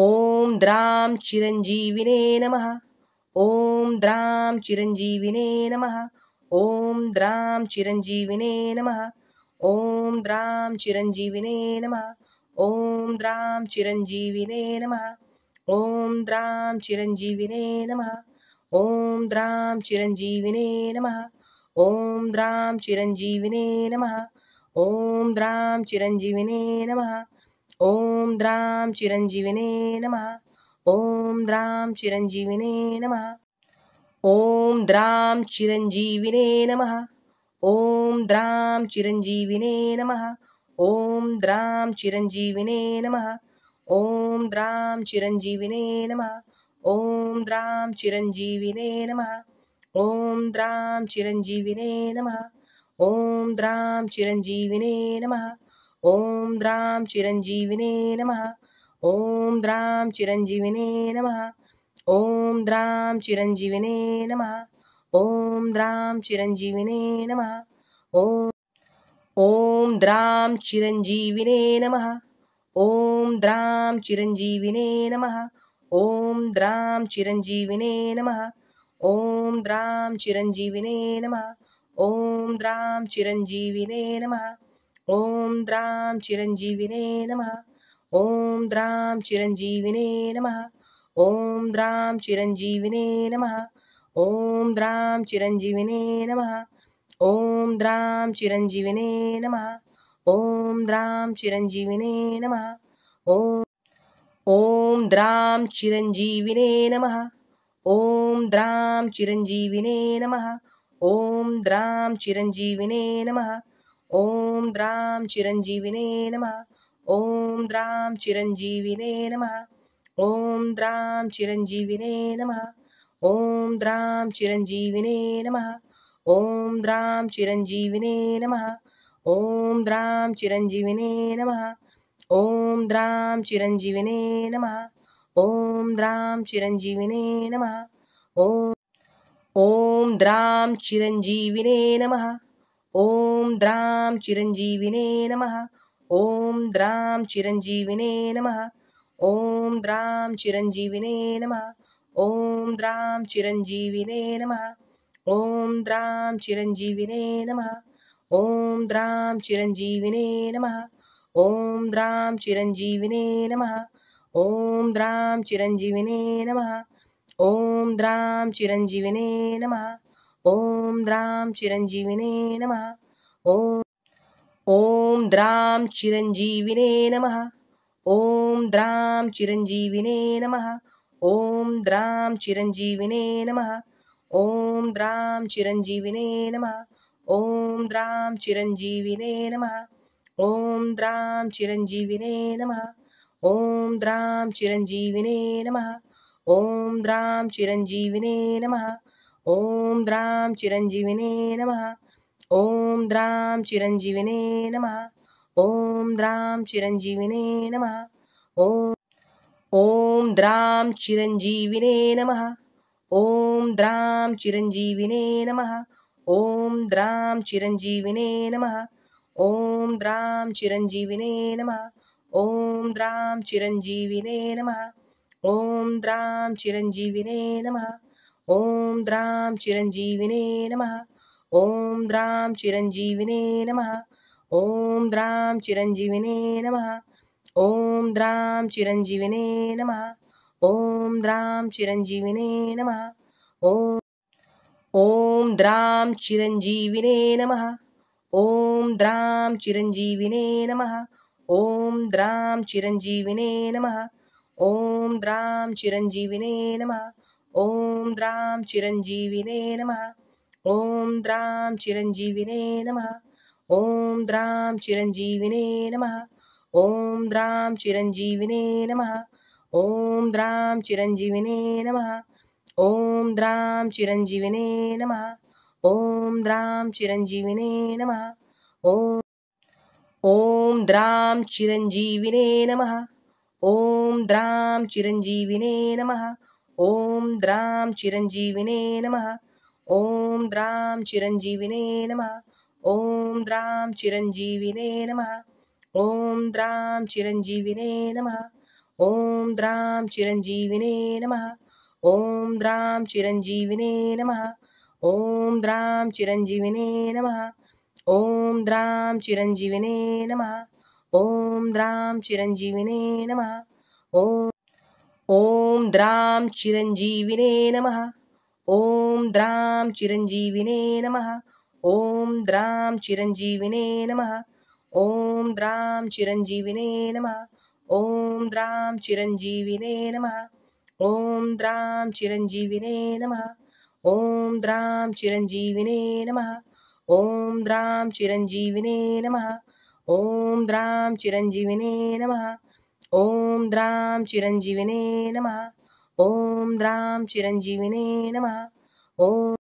ॐ द्रां चिरञ्जीविने नमः ॐ द्रां चिरञ्जीविने नमः ॐ द्रां चिरञ्जीविने नमः ॐ द्रां चिरञ्जीविने नमः ॐ द्रां चिरञ्जीविने नमः ॐ द्रां चिरञ्जीविने नमः ॐ द्रां चिरञ्जीविने नमः ॐ द्रां चिरञ्जीविने नमः ॐ द्रां चिरञ्जीविने नमः ॐ द्रां चिरञ्जीविने नमः ॐ द्रां चिरञ्जीविने नमः ॐ द्रां चिरञ्जीविने नमः ॐ द्रां चिरञ्जीविने नमः ॐ द्रां चिरञ्जीविने नमः ॐ द्रां चिरञ्जीविने नमः ॐ द्रां चिरञ्जीविने नमः ॐ द्रां चिरञ्जीविने नमः ॐ द्रां चिरञ्जीविने नमः ॐ द्रां चिरञ्जीविने नमः ॐ द्रां चिरञ्जीविने नमः ॐ द्रां चिरञ्जीविने नमः ॐ द्रां चिरञ्जीविने नमः ॐ द्रां चिरञ्जीविने नमः ॐ द्रां चिरञ्जीविने नमः ॐ द्रां चिरञ्जीविने नमः ॐ द्रां चिरञ्जीविने नमः ॐ द्रां चिरञ्जीविने नमः ॐ द्रां चिरञ्जीविने नमः ॐ द्रां चिरञ्जीविने नमः ॐ द्रां चिरञ्जीविने नमः ॐ द्रां चिरञ्जीविने नमः ॐ द्रां चिरञ्जीविने नमः ॐ द्रां चिरञ्जीविने नमः ॐ ॐ द्रां चिरञ्जीविने नमः ॐ द्रां चिरञ्जीविने नमः ॐ द्रां चिरञ्जीविने नमः ॐ द्रां चिरञ्जीविने नमः ॐ द्रां चिरञ्जीविने नमः ॐ द्रां चिरञ्जीविने नमः ॐ द्रां चिरञ्जीविने नमः ॐ द्रां चिरञ्जीविने नमः ॐ द्रां चिरञ्जीविने नमः ॐ द्रां चिरञ्जीविने नमः ॐ द्रां चिरञ्जीविने नमः ॐ ॐ द्रां चिरञ्जीविने नमः ॐ द्रां चिरञ्जीविने नमः ॐ द्रां चिरञ्जीविने नमः ॐ द्रां चिरञ्जीविने नमः ॐ द्रां चिरञ्जीविने नमः ॐ द्रां चिरञ्जीविने नमः ॐ द्रां चिरञ्जीविने नमः ॐ द्रां चिरञ्जीविने नमः ॐ द्रां चिरञ्जीविने नमः ॐ द्रां चिरञ्जीविने नमः ॐ द्रां चिरञ्जीविने नमः ॐ ॐ द्रां चिरञ्जीविने नमः ॐ द्रां चिरञ्जीविने नमः ॐ द्रां चिरञ्जीविने नमः ॐ द्रां चिरञ्जीविने नमः ॐ द्रां चिरञ्जीविने नमः ॐ द्रां चिरञ्जीविने नमः ॐ द्रां चिरञ्जीविने नमः ॐ द्रां चिरञ्जीविने नमः ॐ द्रां चिरञ्जीविने नमः ॐ द्रां चिरञ्जीविने नमः ॐ द्रां चिरञ्जीविने नमः ॐ ॐ द्रां चिरञ्जीविने नमः ॐ द्रां चिरञ्जीविने नमः ॐ द्रां चिरञ्जीविने नमः ॐ द्रां चिरञ्जीविने नमः ॐ द्रां चिरञ्जीविने नमः ॐ द्रां चिरञ्जीविने नमः ॐ द्रां चिरञ्जीविने नमः ॐ द्रां चिरञ्जीविने नमः ॐ द्रां चिरञ्जीविने नमः ॐ द्रां चिरञ्जीविने नमः ॐ द्रां चिरञ्जीविने नमः ॐ ॐ द्रां चिरञ्जीविने नमः ॐ द्रां चिरञ्जीविने नमः ॐ द्रां चिरञ्जीविने नमः ॐ द्रां चिरञ्जीविने नमः ॐ द्रां चिरञ्जीविने नमः ॐ द्रां चिरञ्जीविने नमः ॐ द्रां चिरञ्जीविने नमः ॐ द्रां चिरञ्जीविने नमः ॐ द्रां चिरञ्जीविने नमः ॐ द्रां चिरञ्जीविने नमः ॐ द्रां चिरञ्जीविने नमः ॐ ॐ द्रां चिरञ्जीविने नमः ॐ द्रां चिरञ्जीविने नमः ॐ द्रां चिरञ्जीविने नमः ॐ द्रां चिरञ्जीविने नमः ॐ द्रां चिरञ्जीविने नमः ॐ द्रां चिरञ्जीविने नमः ॐ द्रां चिरञ्जीविने नमः ॐ द्रां चिरञ्जीविने नमः ॐ द्रां चिरञ्जीविने नमः ॐ द्रां चिरञ्जीविने नमः ॐ द्रां चिरञ्जीविने नमः ॐ ॐ द्रां चिरञ्जीविने नमः ॐ द्रां चिरञ्जीविने नमः ॐ द्रां चिरञ्जीविने नमः ॐ द्रां चिरञ्जीविने नमः ॐ द्रां चिरञ्जीविने नमः ॐ द्रां चिरञ्जीविने नमः ॐ द्रां चिरञ्जीविने नमः ॐ द्रां चिरञ्जीविने नमः ॐ द्रां चिरञ्जीविने नमः ॐ द्रां चिरञ्जीविने नमः ॐ द्रां चिरञ्जीविने नमः ॐ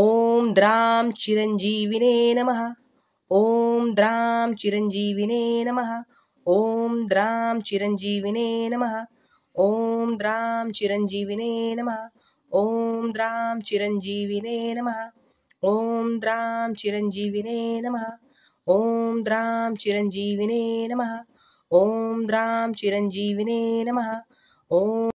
ॐ द्रां चिरञ्जीविने नमः ॐ द्रां चिरञ्जीविने नमः ॐ द्रां चिरञ्जीविने नमः ॐ द्रां चिरञ्जीविने नमः ॐ द्रां चिरञ्जीविने नमः ॐ द्रां चिरञ्जीविने नमः ॐ द्रां चिरञ्जीविने नमः ॐ द्रां चिरञ्जीविने नमः ॐ